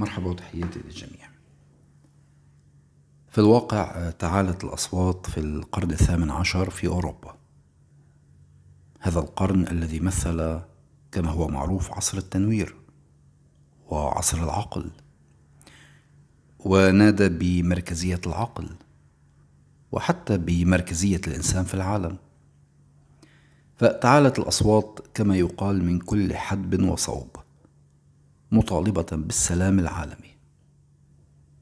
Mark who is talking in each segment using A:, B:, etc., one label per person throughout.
A: مرحبا وتحياتي للجميع في الواقع آه، تعالت الأصوات في القرن الثامن عشر في أوروبا هذا القرن الذي مثل كما هو معروف عصر التنوير وعصر العقل ونادى بمركزية العقل وحتى بمركزية الإنسان في العالم فتعالت الأصوات كما يقال من كل حدب وصوب مطالبة بالسلام العالمي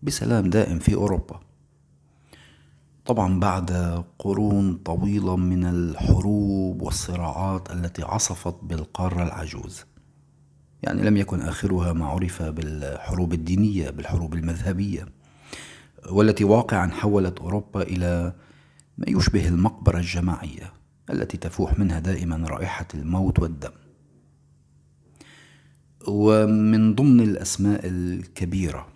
A: بسلام دائم في أوروبا طبعا بعد قرون طويلة من الحروب والصراعات التي عصفت بالقارة العجوز يعني لم يكن آخرها ما عرف بالحروب الدينية بالحروب المذهبية والتي واقعا حولت أوروبا إلى ما يشبه المقبرة الجماعية التي تفوح منها دائما رائحة الموت والدم ومن ضمن الأسماء الكبيرة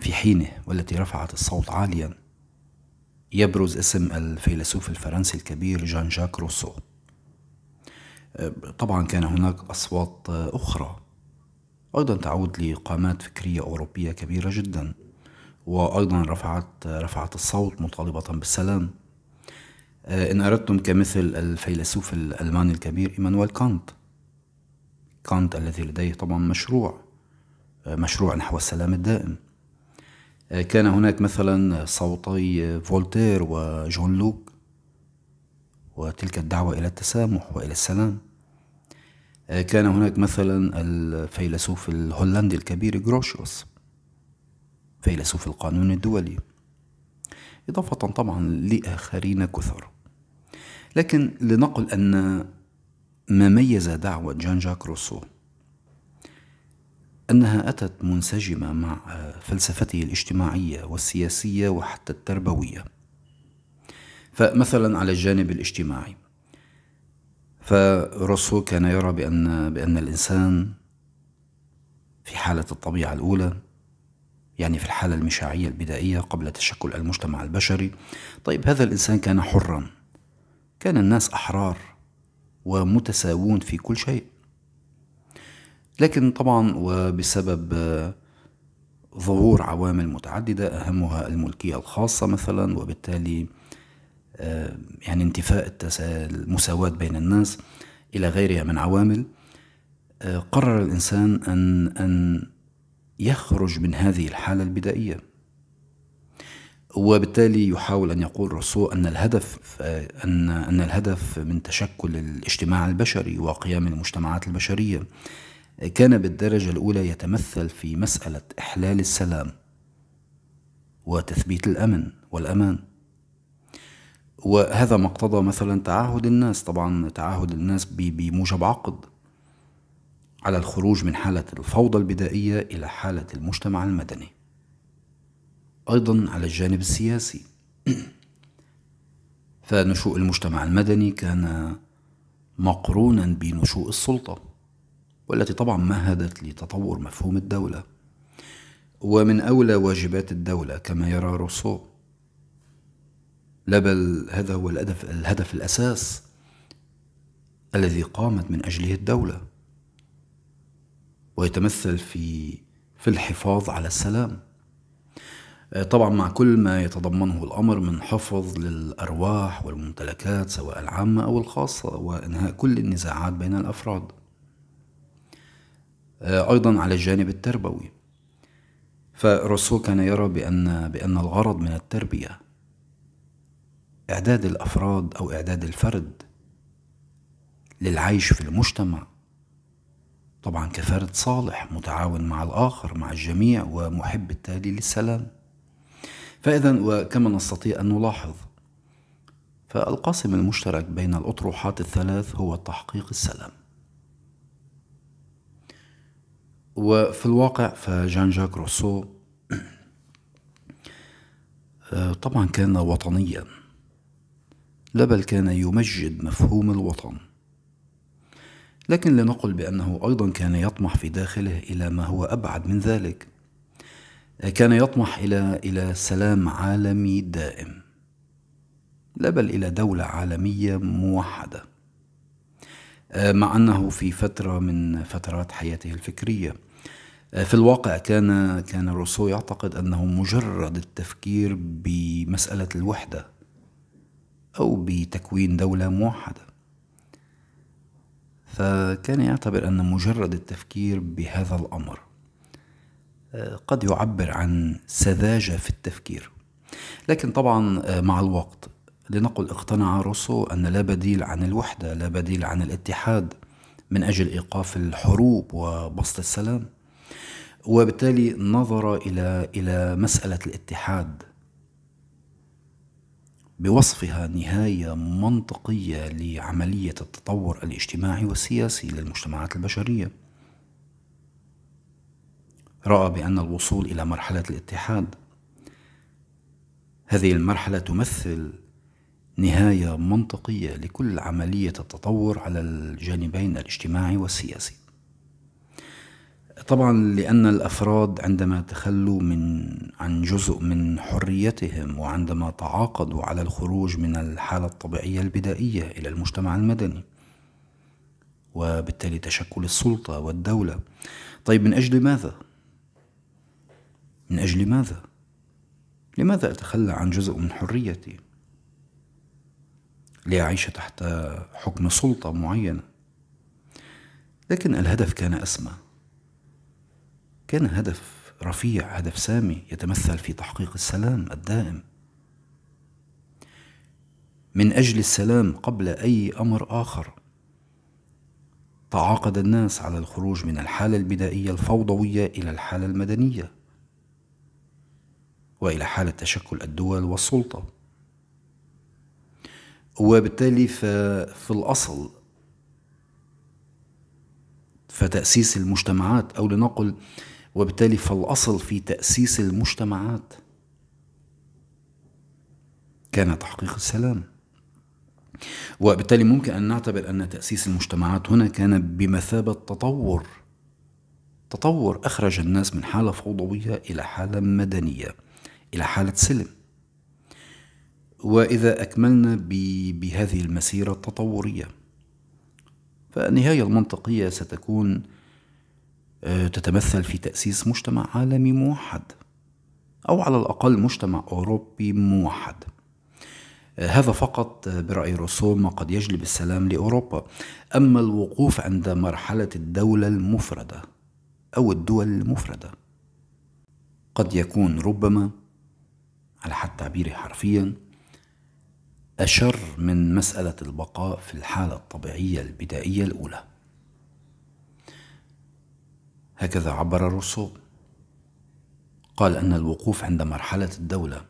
A: في حينه والتي رفعت الصوت عاليا يبرز اسم الفيلسوف الفرنسي الكبير جان جاك روسو طبعا كان هناك أصوات أخرى أيضا تعود لقامات فكرية أوروبية كبيرة جدا وأيضا رفعت رفعت الصوت مطالبة بالسلام إن أردتم كمثل الفيلسوف الألماني الكبير إيمانويل كانت كانت الذي لديه طبعا مشروع آه، مشروع نحو السلام الدائم آه، كان هناك مثلا صوتي فولتير وجون لوك وتلك الدعوة إلى التسامح وإلى السلام آه، كان هناك مثلا الفيلسوف الهولندي الكبير جروشوس فيلسوف القانون الدولي إضافة طبعا لآخرين كثر لكن لنقل أن ما ميز دعوة جان جاك روسو أنها أتت منسجمة مع فلسفته الاجتماعية والسياسية وحتى التربوية فمثلا على الجانب الاجتماعي فروسو كان يرى بأن, بأن الإنسان في حالة الطبيعة الأولى يعني في الحالة المشاعية البدائية قبل تشكل المجتمع البشري طيب هذا الإنسان كان حرا كان الناس أحرار ومتساوون في كل شيء لكن طبعا وبسبب ظهور عوامل متعددة أهمها الملكية الخاصة مثلا وبالتالي آه، يعني انتفاء المساواة بين الناس إلى غيرها من عوامل آه، قرر الإنسان أن أن يخرج من هذه الحالة البدائية وبالتالي يحاول ان يقول روسو ان الهدف ان ان الهدف من تشكل الاجتماع البشري وقيام المجتمعات البشريه كان بالدرجه الاولى يتمثل في مساله احلال السلام وتثبيت الامن والامان وهذا ما اقتضى مثلا تعهد الناس طبعا تعهد الناس بموجب عقد على الخروج من حاله الفوضى البدائيه الى حاله المجتمع المدني أيضا على الجانب السياسي فنشوء المجتمع المدني كان مقرونا بنشوء السلطة والتي طبعا مهدت لتطور مفهوم الدولة ومن أولى واجبات الدولة كما يرى روسو لا بل هذا هو الهدف, الهدف الأساس الذي قامت من أجله الدولة ويتمثل في في الحفاظ على السلام آه، طبعا مع كل ما يتضمنه الأمر من حفظ للأرواح والممتلكات سواء العامة أو الخاصة وإنهاء كل النزاعات بين الأفراد آه، أيضا على الجانب التربوي فروسو كان يرى بأن, بأن الغرض من التربية إعداد الأفراد أو إعداد الفرد للعيش في المجتمع طبعا كفرد صالح متعاون مع الآخر مع الجميع ومحب التالي للسلام فإذا وكما نستطيع أن نلاحظ فالقاسم المشترك بين الأطروحات الثلاث هو تحقيق السلام وفي الواقع فجان جاك روسو آه، طبعا كان وطنيا لا بل كان يمجد مفهوم الوطن لكن لنقل بأنه أيضا كان يطمح في داخله إلى ما هو أبعد من ذلك كان يطمح الى الى سلام عالمي دائم لا بل الى دوله عالميه موحده آه، مع انه في فتره من فترات حياته الفكريه آه، في الواقع كان كان روسو يعتقد انه مجرد التفكير بمساله الوحده او بتكوين دوله موحده فكان يعتبر ان مجرد التفكير بهذا الامر قد يعبر عن سذاجة في التفكير لكن طبعا آه، مع الوقت لنقل اقتنع روسو أن لا بديل عن الوحدة لا بديل عن الاتحاد من أجل إيقاف الحروب وبسط السلام وبالتالي نظر إلى إلى مسألة الاتحاد بوصفها نهاية منطقية لعملية التطور الاجتماعي والسياسي للمجتمعات البشرية رأى بأن الوصول إلى مرحلة الاتحاد هذه المرحلة تمثل نهاية منطقية لكل عملية التطور على الجانبين الاجتماعي والسياسي طبعا لأن الأفراد عندما تخلوا من عن جزء من حريتهم وعندما تعاقدوا على الخروج من الحالة الطبيعية البدائية إلى المجتمع المدني وبالتالي تشكل السلطة والدولة طيب من أجل ماذا؟ من أجل ماذا؟ لماذا أتخلى عن جزء من حريتي؟ لأعيش تحت حكم سلطة معينة لكن الهدف كان أسمى كان هدف رفيع هدف سامي يتمثل في تحقيق السلام الدائم من أجل السلام قبل أي أمر آخر تعاقد الناس على الخروج من الحالة البدائية الفوضوية إلى الحالة المدنية والى حاله تشكل الدول والسلطه وبالتالي ففي الاصل فتاسيس المجتمعات او لنقل وبالتالي فالاصل في تاسيس المجتمعات كان تحقيق السلام وبالتالي ممكن ان نعتبر ان تاسيس المجتمعات هنا كان بمثابه تطور تطور اخرج الناس من حاله فوضويه الى حاله مدنيه إلى حالة سلم وإذا أكملنا بهذه المسيرة التطورية فالنهاية المنطقية ستكون آه، تتمثل في تأسيس مجتمع عالمي موحد أو على الأقل مجتمع أوروبي موحد آه، هذا فقط آه، برأي روسو ما قد يجلب السلام لأوروبا أما الوقوف عند مرحلة الدولة المفردة أو الدول المفردة قد يكون ربما على حد تعبيري حرفيا أشر من مسألة البقاء في الحالة الطبيعية البدائية الأولى هكذا عبر روسو قال أن الوقوف عند مرحلة الدولة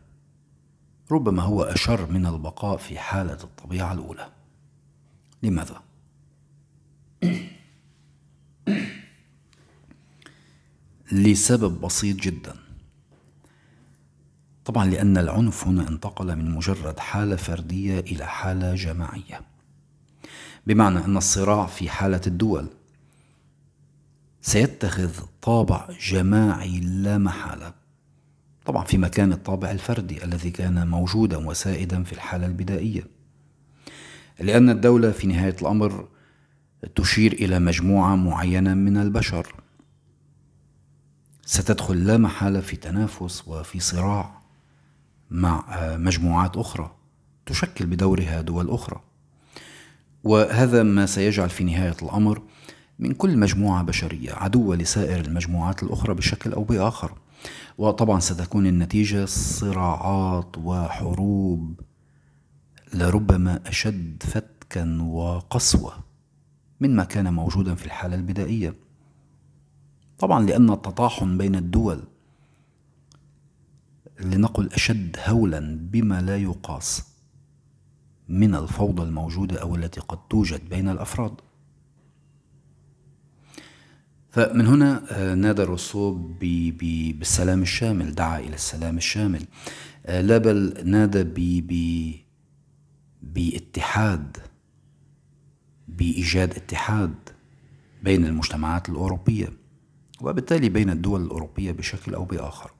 A: ربما هو أشر من البقاء في حالة الطبيعة الأولى لماذا؟ لسبب بسيط جدا طبعا لأن العنف هنا انتقل من مجرد حالة فردية إلى حالة جماعية بمعنى أن الصراع في حالة الدول سيتخذ طابع جماعي لا محالة طبعا في مكان الطابع الفردي الذي كان موجودا وسائدا في الحالة البدائية لأن الدولة في نهاية الأمر تشير إلى مجموعة معينة من البشر ستدخل لا محالة في تنافس وفي صراع مع آه، مجموعات أخرى تشكل بدورها دول أخرى وهذا ما سيجعل في نهاية الأمر من كل مجموعة بشرية عدوة لسائر المجموعات الأخرى بشكل أو بآخر وطبعا ستكون النتيجة صراعات وحروب لربما أشد فتكا وقسوة مما كان موجودا في الحالة البدائية طبعا لأن التطاحن بين الدول لنقل أشد هولا بما لا يقاس من الفوضى الموجودة أو التي قد توجد بين الأفراد فمن هنا آه، نادى الرسول بالسلام الشامل دعا إلى السلام الشامل آه، لا بل نادى ب باتحاد بإيجاد اتحاد بين المجتمعات الأوروبية وبالتالي بين الدول الأوروبية بشكل أو بآخر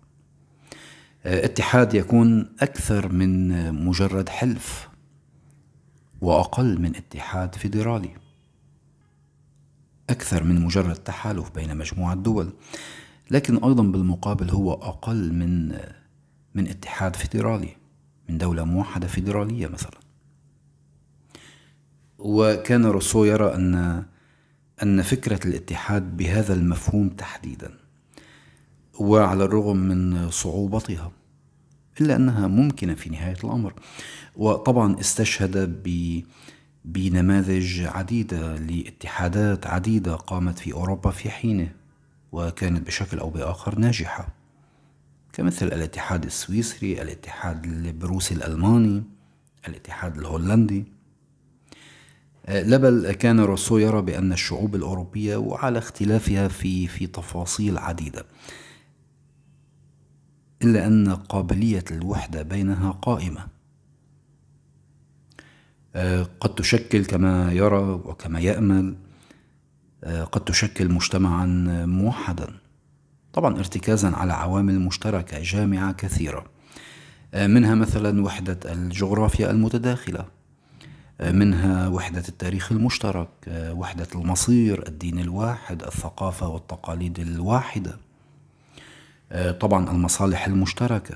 A: اتحاد يكون اكثر من مجرد حلف واقل من اتحاد فيدرالي اكثر من مجرد تحالف بين مجموعه دول لكن ايضا بالمقابل هو اقل من من اتحاد فيدرالي من دوله موحده فيدراليه مثلا وكان روسو يرى ان ان فكره الاتحاد بهذا المفهوم تحديدا وعلى الرغم من صعوبتها إلا أنها ممكنة في نهاية الأمر وطبعا استشهد ب بنماذج عديدة لاتحادات عديدة قامت في أوروبا في حينه وكانت بشكل أو بآخر ناجحة كمثل الاتحاد السويسري الاتحاد البروسي الألماني الاتحاد الهولندي لبل كان روسو يرى بأن الشعوب الأوروبية وعلى اختلافها في في تفاصيل عديدة إلا أن قابلية الوحدة بينها قائمة آه، قد تشكل كما يرى وكما يأمل آه، قد تشكل مجتمعا موحدا طبعا ارتكازا على عوامل مشتركة جامعة كثيرة آه، منها مثلا وحدة الجغرافيا المتداخلة منها وحدة التاريخ المشترك وحدة المصير الدين الواحد الثقافة والتقاليد الواحدة آه، طبعا المصالح المشتركة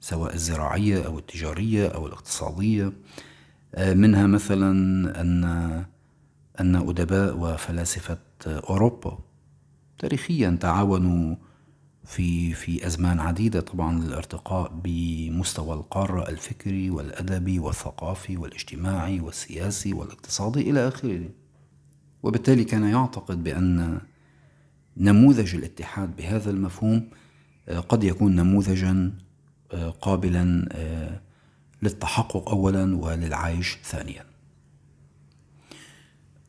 A: سواء الزراعية أو التجارية أو الاقتصادية آه، منها مثلا أن أن أدباء وفلاسفة أوروبا تاريخيا تعاونوا في في أزمان عديدة طبعا للارتقاء بمستوى القارة الفكري والأدبي والثقافي والاجتماعي والسياسي والاقتصادي إلى آخره وبالتالي كان يعتقد بأن نموذج الاتحاد بهذا المفهوم آه، قد يكون نموذجا آه، قابلا آه، للتحقق اولا وللعيش ثانيا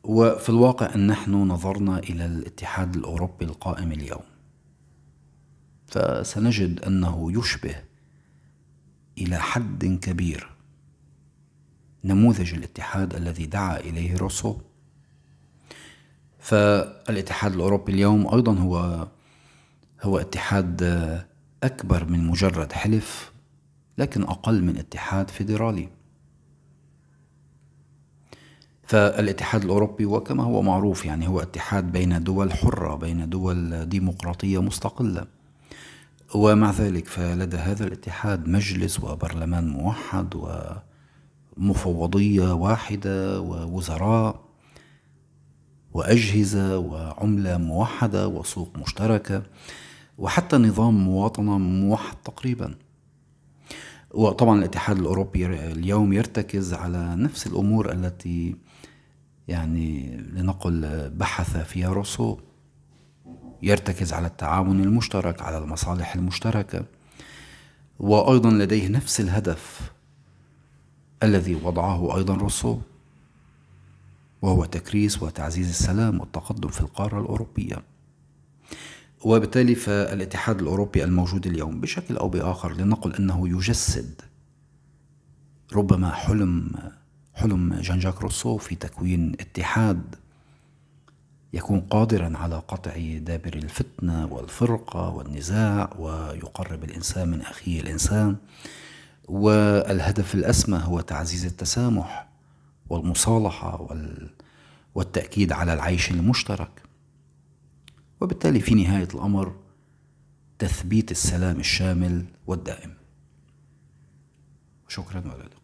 A: وفي الواقع ان نحن نظرنا الى الاتحاد الاوروبي القائم اليوم فسنجد انه يشبه الى حد كبير نموذج الاتحاد الذي دعا اليه روسو فالاتحاد الأوروبي اليوم أيضا هو هو اتحاد آه، أكبر من مجرد حلف لكن أقل من اتحاد فيدرالي فالاتحاد الأوروبي وكما هو معروف يعني هو اتحاد بين دول حرة بين دول ديمقراطية مستقلة ومع ذلك فلدى هذا الاتحاد مجلس وبرلمان موحد ومفوضية واحدة ووزراء وأجهزة وعملة موحدة وسوق مشتركة وحتى نظام مواطنة موحد تقريبا وطبعا الاتحاد الأوروبي اليوم يرتكز على نفس الأمور التي يعني لنقل بحث فيها روسو يرتكز على التعاون المشترك على المصالح المشتركة وأيضا لديه نفس الهدف الذي وضعه أيضا روسو وهو تكريس وتعزيز السلام والتقدم في القارة الأوروبية وبالتالي فالاتحاد الأوروبي الموجود اليوم بشكل أو بآخر لنقل أنه يجسد ربما حلم حلم جان جاك روسو في تكوين اتحاد يكون قادرا على قطع دابر الفتنة والفرقة والنزاع ويقرب الإنسان من أخيه الإنسان والهدف الأسمى هو تعزيز التسامح والمصالحه وال والتاكيد على العيش المشترك وبالتالي في نهايه الامر تثبيت السلام الشامل والدائم شكرا ولكم